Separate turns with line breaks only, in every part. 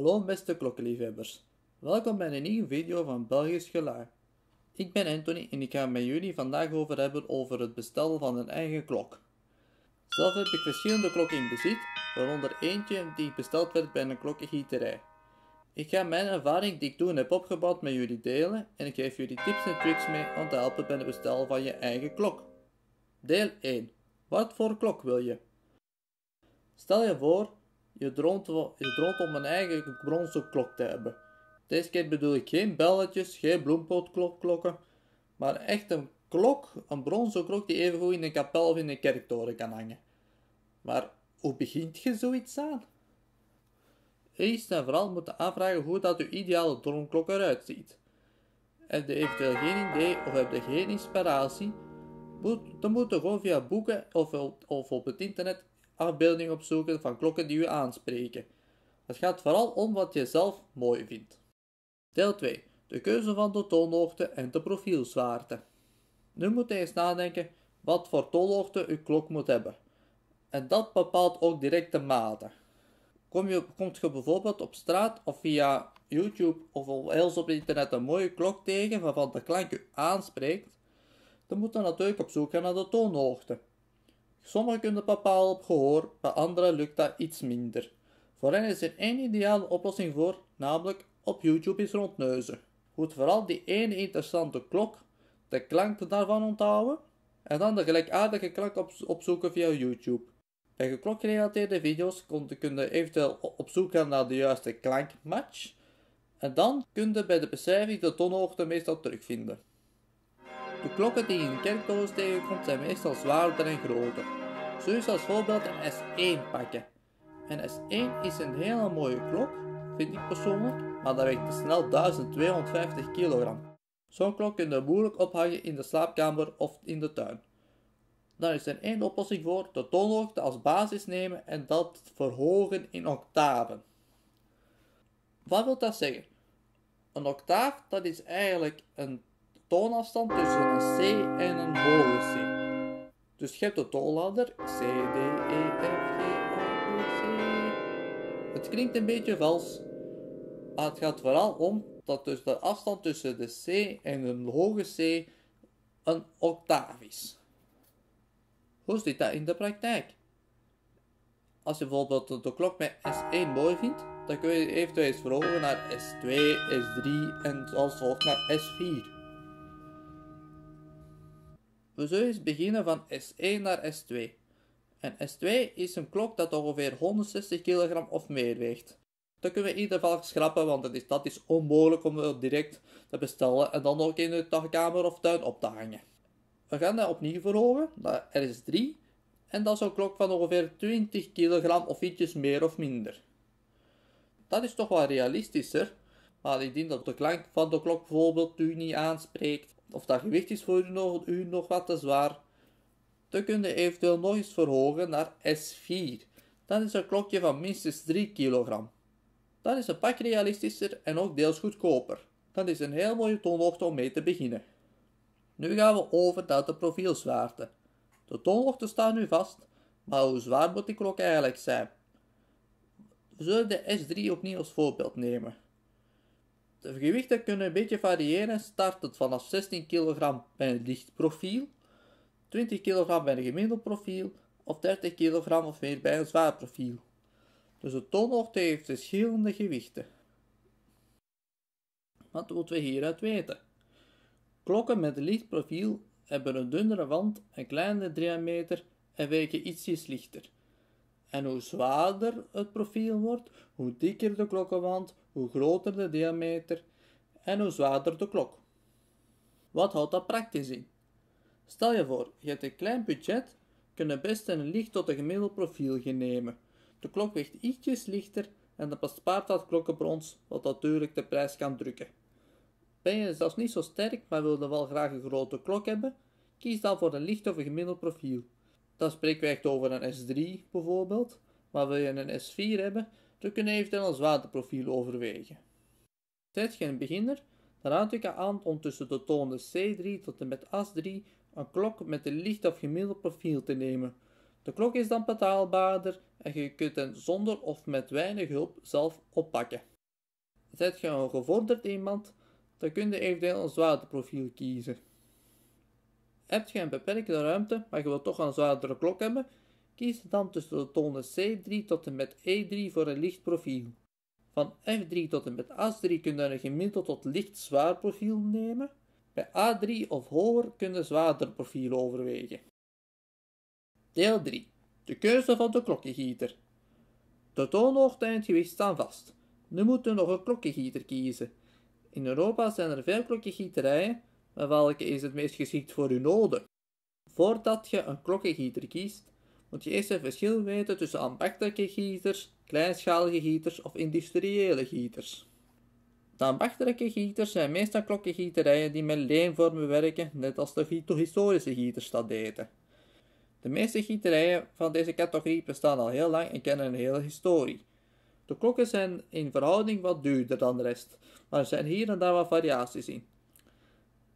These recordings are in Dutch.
Hallo beste klokkenliefhebbers, welkom bij een nieuwe video van Belgisch Gelaar. Ik ben Anthony en ik ga met jullie vandaag over hebben over het bestellen van een eigen klok. Zelf heb ik verschillende klokken in bezit, waaronder eentje die besteld werd bij een klokkengieterij. Ik ga mijn ervaring die ik toen heb opgebouwd met jullie delen en ik geef jullie tips en tricks mee om te helpen bij het bestellen van je eigen klok. Deel 1. Wat voor klok wil je? Stel je voor je droomt, droomt om een eigen bronzen klok te hebben. Deze keer bedoel ik geen belletjes, geen bloempotklokken. maar echt een klok, een bronzen klok die evengoed in een kapel of in een kerktoren kan hangen. Maar hoe begint je zoiets aan? Eerst en vooral moet moeten aanvragen hoe dat uw ideale droomklok eruit ziet. Heb je eventueel geen idee of heb je geen inspiratie? Dan moet je gewoon via boeken of op het internet afbeeldingen opzoeken van klokken die u aanspreken. Het gaat vooral om wat je zelf mooi vindt. Deel 2. De keuze van de toonhoogte en de profielzwaarte. Nu moet je eens nadenken wat voor toonhoogte uw klok moet hebben. En dat bepaalt ook direct de mate. Kom je, komt je bijvoorbeeld op straat of via YouTube of heel op internet een mooie klok tegen waarvan de klank u aanspreekt, dan moet je natuurlijk op zoek gaan naar de toonhoogte. Sommigen kunnen bepalen op gehoor, bij anderen lukt dat iets minder. Voor hen is er één ideale oplossing voor, namelijk op YouTube is rondneuzen. Goed vooral die ene interessante klok, de klanken daarvan onthouden en dan de gelijkaardige klank op, opzoeken via YouTube. Bij geklokgerelateerde video's kun je eventueel op zoek gaan naar de juiste klankmatch en dan kun je bij de beschrijving de tonhoogte meestal terugvinden. De klokken die in kerktorens tegenkomt zijn meestal zwaarder en groter. Zo is als voorbeeld een S1 pakken. Een S1 is een hele mooie klok, vind ik persoonlijk, maar dat weegt te snel 1250 kilogram. Zo'n klok kun je moeilijk ophangen in de slaapkamer of in de tuin. Daar is er één oplossing voor, de toonhoogte als basis nemen en dat verhogen in octaven. Wat wil dat zeggen? Een octaaf, dat is eigenlijk een toonafstand tussen een C en een hoge C. Dus je hebt de toonladder C, D, E, F, G, A, B, C. Het klinkt een beetje vals, maar het gaat vooral om dat dus de afstand tussen de C en een hoge C een octaaf is. Hoe zit dat in de praktijk? Als je bijvoorbeeld de klok met S1 mooi vindt, dan kun je eventueel eens verhogen naar S2, S3 en zoals zo naar S4. We zullen eens beginnen van S1 naar S2. En S2 is een klok dat ongeveer 160 kg of meer weegt. Dat kunnen we in ieder geval schrappen, want dat is, dat is onmogelijk om direct te bestellen en dan ook in de dagkamer of tuin op te hangen. We gaan dat opnieuw verhogen naar RS3 en dat is een klok van ongeveer 20 kg of ietsjes meer of minder. Dat is toch wel realistischer, maar denk dat de klank van de klok bijvoorbeeld u niet aanspreekt of dat gewicht is voor u nog, u nog wat te zwaar, te kunnen eventueel nog eens verhogen naar S4. Dat is een klokje van minstens 3 kg. Dat is een pak realistischer en ook deels goedkoper. Dat is een heel mooie toonhoogte om mee te beginnen. Nu gaan we over naar de profielzwaarte. De toonhoogte staat nu vast, maar hoe zwaar moet die klok eigenlijk zijn? We zullen de S3 opnieuw als voorbeeld nemen. De gewichten kunnen een beetje variëren. Start het vanaf 16 kg bij een licht profiel, 20 kg bij een gemiddeld profiel of 30 kg of meer bij een zwaar profiel. Dus de toonhoogte heeft verschillende gewichten. Wat moeten we hieruit weten? Klokken met een licht profiel hebben een dunnere wand, een kleinere diameter en wegen ietsjes lichter. En hoe zwaarder het profiel wordt, hoe dikker de klokkenwand, hoe groter de diameter en hoe zwaarder de klok. Wat houdt dat praktisch in? Stel je voor, je hebt een klein budget, kun je best een licht tot een gemiddeld profiel nemen. De klok weegt ietsjes lichter en dan bespaart dat klokkenbrons, wat natuurlijk de prijs kan drukken. Ben je zelfs niet zo sterk, maar wilde wel graag een grote klok hebben? Kies dan voor een licht of een gemiddeld profiel dan spreken we echt over een S3 bijvoorbeeld. Maar wil je een S4 hebben, dan kun je eventueel een waterprofiel overwegen. Zet je een beginner, dan raad ik je aan om tussen de tonen C3 tot en met As3 een klok met een licht of gemiddeld profiel te nemen. De klok is dan betaalbaarder en je kunt hem zonder of met weinig hulp zelf oppakken. Zet je een gevorderd iemand, dan kun je eventueel een zwaarteprofiel kiezen. Heb je een beperkte ruimte, maar je wilt toch een zwaardere klok hebben? Kies dan tussen de tonen C3 tot en met E3 voor een licht profiel. Van F3 tot en met A3 kun je een gemiddeld tot licht zwaar profiel nemen. Bij A3 of hoger een zwaarder profiel overwegen. Deel 3. De keuze van de klokkengieter. De toonhoogte en het gewicht staan vast. Nu moeten we nog een klokkengieter kiezen. In Europa zijn er veel klokkengieterijen, welke is het meest geschikt voor uw noden? Voordat je een klokkengieter kiest, moet je eerst het verschil weten tussen ambachtelijke gieters, kleinschalige gieters of industriële gieters. De ambachtelijke gieters zijn meestal klokkengieterijen die met leenvormen werken, net als de historische gieters dat deden. De meeste gieterijen van deze categorie bestaan al heel lang en kennen een hele historie. De klokken zijn in verhouding wat duurder dan de rest, maar er zijn hier en daar wat variaties in.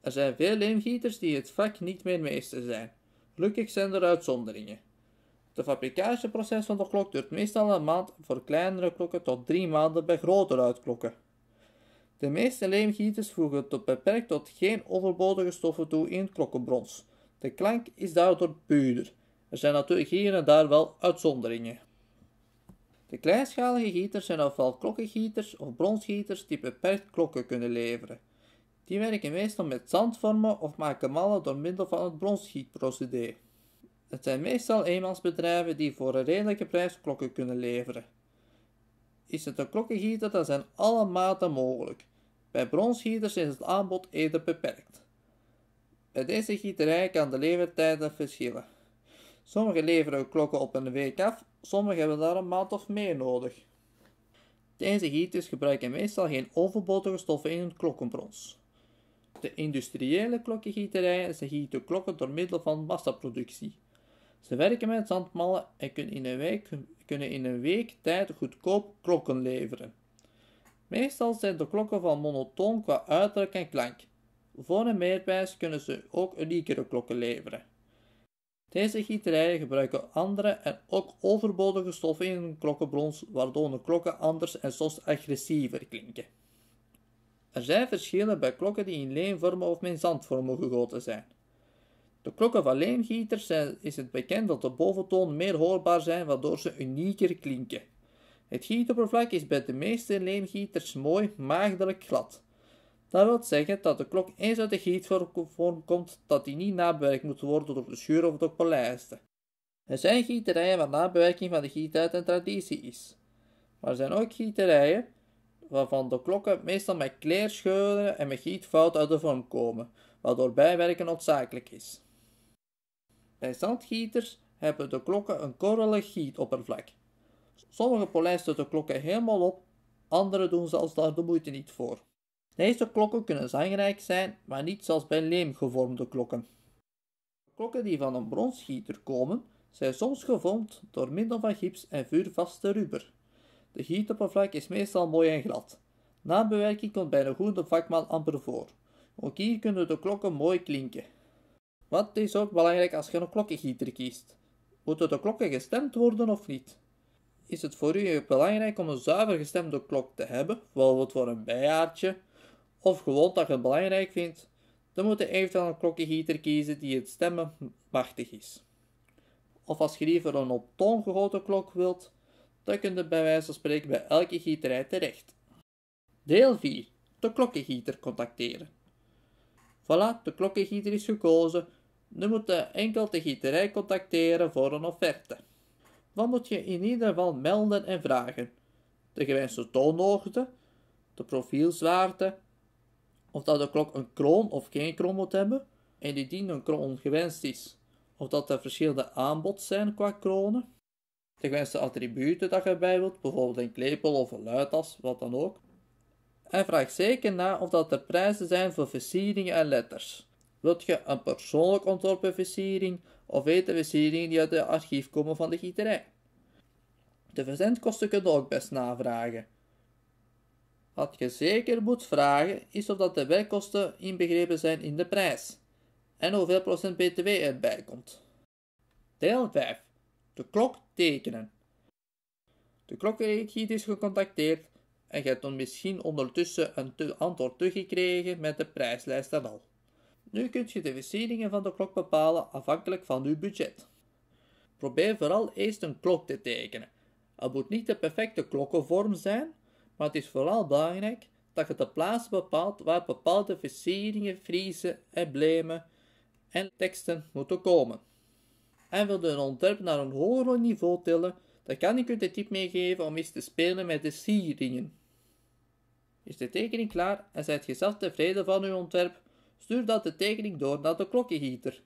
Er zijn veel leemgieters die het vak niet meer meester zijn. Gelukkig zijn er uitzonderingen. Het fabricageproces van de klok duurt meestal een maand voor kleinere klokken tot drie maanden bij grotere uitklokken. De meeste leemgieters voegen tot beperkt tot geen overbodige stoffen toe in het klokkenbrons. De klank is daardoor puurder. Er zijn natuurlijk hier en daar wel uitzonderingen. De kleinschalige gieters zijn ofwel klokkengieters of bronsgieters die beperkt klokken kunnen leveren. Die werken meestal met zandvormen of maken mallen door middel van het bronschietprocedé. Het zijn meestal eenmansbedrijven die voor een redelijke prijs klokken kunnen leveren. Is het een klokkengieter, dan zijn alle maten mogelijk. Bij bronsgieters is het aanbod eerder beperkt. Bij deze gieterij kan de levertijden verschillen. Sommigen leveren klokken op een week af, sommigen hebben daar een maand of meer nodig. Deze gieters gebruiken meestal geen overbodige stoffen in hun klokkenbrons. De industriële klokkengieterijen, ze gieten klokken door middel van massaproductie. Ze werken met zandmallen en kunnen in een week, kunnen in een week tijd goedkoop klokken leveren. Meestal zijn de klokken van monotoon qua uiterlijk en klank. Voor een meerprijs kunnen ze ook uniekere klokken leveren. Deze gieterijen gebruiken andere en ook overbodige stoffen in hun klokkenbrons, waardoor de klokken anders en soms agressiever klinken. Er zijn verschillen bij klokken die in leenvormen of in zandvormen gegoten zijn. De klokken van leengieters zijn, is het bekend dat de boventoon meer hoorbaar zijn waardoor ze unieker klinken. Het gietoppervlak is bij de meeste leengieters mooi maagdelijk glad. Dat wil zeggen dat de klok eens uit de gietvorm komt dat die niet nabewerkt moet worden door de schuur of de polijsten. Er zijn gieterijen waar nabewerking van de giet uit een traditie is. Maar er zijn ook gieterijen waarvan de klokken meestal met kleerscheuren en met gietfout uit de vorm komen, waardoor bijwerken noodzakelijk is. Bij zandgieters hebben de klokken een korrelig gietoppervlak. Sommige polijsten de klokken helemaal op, andere doen zelfs daar de moeite niet voor. Deze klokken kunnen zangrijk zijn, maar niet zoals bij leemgevormde klokken. klokken die van een bronsgieter komen, zijn soms gevormd door middel van gips en vuurvaste rubber. De gietoppervlak is meestal mooi en glad. Na bewerking komt bij een goede vakman amper voor. Ook hier kunnen de klokken mooi klinken. Wat is ook belangrijk als je een klokkengieter kiest? Moeten de klokken gestemd worden of niet? Is het voor u belangrijk om een zuiver gestemde klok te hebben, bijvoorbeeld voor een bijjaartje, of gewoon dat je het belangrijk vindt? Dan moet je eventueel een klokkengieter kiezen die het stemmen machtig is. Of als je liever een op toon gegoten klok wilt, dan kun je bij wijze van spreken bij elke gieterij terecht. Deel 4. De klokkengieter contacteren. Voilà, de klokkengieter is gekozen. Nu moet je enkel de gieterij contacteren voor een offerte. Wat moet je in ieder geval melden en vragen? De gewenste toonhoogte, de profielzwaarte, of dat de klok een kroon of geen kroon moet hebben, en die dien een kroon gewenst is, of dat er verschillende aanbod zijn qua kronen, de gewenste attributen dat je erbij wilt, bijvoorbeeld een klepel of een luidas, wat dan ook. En vraag zeker na of dat er prijzen zijn voor versieringen en letters. Wilt je een persoonlijk ontworpen versiering of weten versieringen die uit het archief komen van de gieterij? De verzendkosten kunnen ook best navragen. Wat je zeker moet vragen is of dat de werkkosten inbegrepen zijn in de prijs en hoeveel procent btw erbij komt. Deel 5 de klok tekenen. De klok is dus gecontacteerd en je hebt dan misschien ondertussen een antwoord teruggekregen met de prijslijst en al. Nu kunt je de versieringen van de klok bepalen afhankelijk van uw budget. Probeer vooral eerst een klok te tekenen. Het moet niet de perfecte klokkenvorm zijn, maar het is vooral belangrijk dat je de plaats bepaalt waar bepaalde versieringen, friezen, emblemen en teksten moeten komen en wilde een ontwerp naar een hoger niveau tillen, dan kan ik u de tip meegeven om eens te spelen met de c Is de tekening klaar en zijt je zelf tevreden van uw ontwerp, stuur dan de tekening door naar de klokkengieter.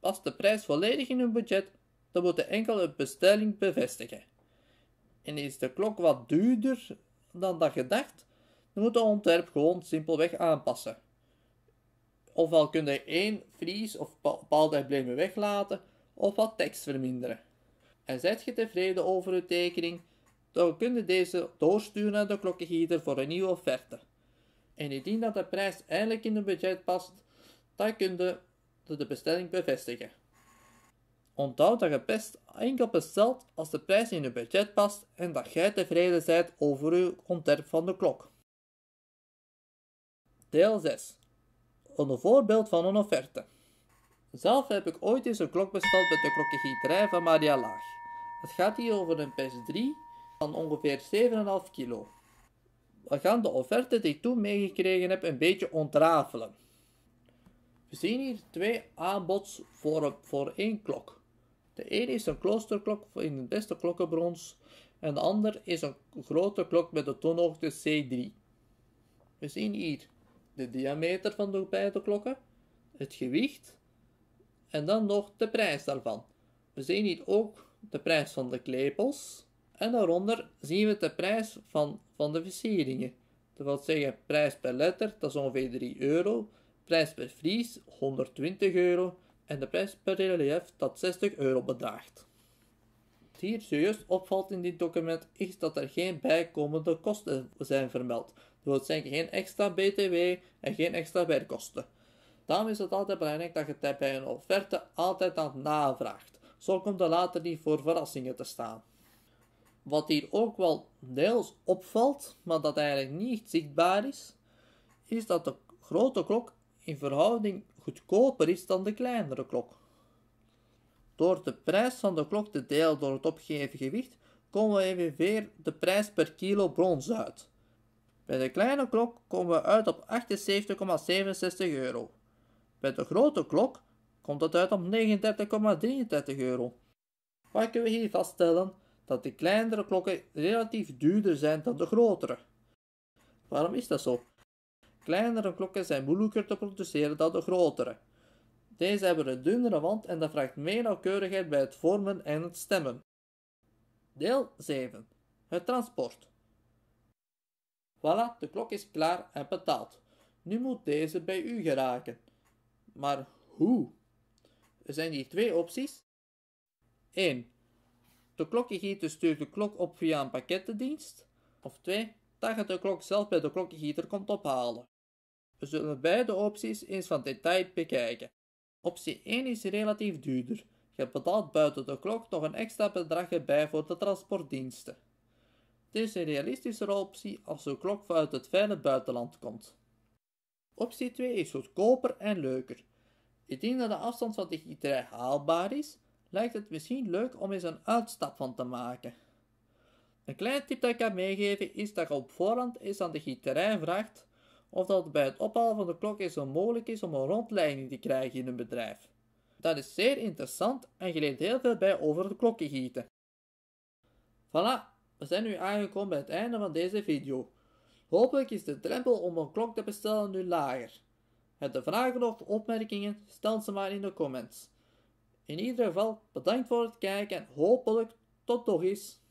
Past de prijs volledig in uw budget, dan moet u enkel een bestelling bevestigen. En is de klok wat duurder dan dat gedacht, dan moet je ontwerp gewoon simpelweg aanpassen. Ofwel kun je één vries of bepaalde emblemen weglaten, of wat tekst verminderen. En zijt je tevreden over uw tekening, dan kun je deze doorsturen naar de klokkengieter voor een nieuwe offerte. En indien dat de prijs eindelijk in het budget past, dan kun je de bestelling bevestigen. Onthoud dat je best enkel bestelt als de prijs in je budget past en dat jij tevreden bent over je ontwerp van de klok. Deel 6. Een voorbeeld van een offerte. Zelf heb ik ooit eens een klok besteld met de klokkengieterij van Maria Laag. Het gaat hier over een PS3 van ongeveer 7,5 kilo. We gaan de offerte die ik toen meegekregen heb een beetje ontrafelen. We zien hier twee aanbods voor, voor één klok. De ene is een kloosterklok in het beste klokkenbrons en de ander is een grote klok met de toonhoogte C3. We zien hier de diameter van de beide klokken, het gewicht en dan nog de prijs daarvan. We zien hier ook de prijs van de klepels. En daaronder zien we de prijs van, van de versieringen. Dat wil zeggen, prijs per letter, dat is ongeveer 3 euro. Prijs per vries, 120 euro. En de prijs per relief, dat 60 euro bedraagt. Wat hier serieus opvalt in dit document, is dat er geen bijkomende kosten zijn vermeld. Dat wil zeggen, geen extra BTW en geen extra werkkosten. Daarom is het altijd belangrijk dat je bij een offerte altijd aan het navraagt. Zo komt er later niet voor verrassingen te staan. Wat hier ook wel deels opvalt, maar dat eigenlijk niet zichtbaar is, is dat de grote klok in verhouding goedkoper is dan de kleinere klok. Door de prijs van de klok te delen door het opgegeven gewicht, komen we evenveer de prijs per kilo brons uit. Bij de kleine klok komen we uit op 78,67 euro. Bij de grote klok komt dat uit op 39,33 euro. Wat kunnen we hier vaststellen? Dat de kleinere klokken relatief duurder zijn dan de grotere. Waarom is dat zo? Kleinere klokken zijn moeilijker te produceren dan de grotere. Deze hebben een dunnere wand en dat vraagt meer nauwkeurigheid bij het vormen en het stemmen. Deel 7. Het transport. Voilà, de klok is klaar en betaald. Nu moet deze bij u geraken maar hoe? Er zijn hier twee opties. 1. De klokkengieter dus stuurt de klok op via een pakkettendienst. Of 2. je de klok zelf bij de klokkengieter komt ophalen. We zullen beide opties eens van detail bekijken. Optie 1 is relatief duurder. Je betaalt buiten de klok nog een extra bedrag erbij voor de transportdiensten. Dit is een realistischere optie als de klok vanuit het fijne buitenland komt. Optie 2 is goedkoper en leuker. Indien dat de afstand van de gieterij haalbaar is, lijkt het misschien leuk om eens een uitstap van te maken. Een klein tip dat ik kan meegeven is dat je op voorhand eens aan de gieterij vraagt of dat het bij het ophalen van de klok eens mogelijk is om een rondleiding te krijgen in een bedrijf. Dat is zeer interessant en je heel veel bij over de gieten. Voilà, we zijn nu aangekomen bij het einde van deze video. Hopelijk is de drempel om een klok te bestellen nu lager. Heb je vragen of opmerkingen, stel ze maar in de comments. In ieder geval, bedankt voor het kijken en hopelijk tot nog eens.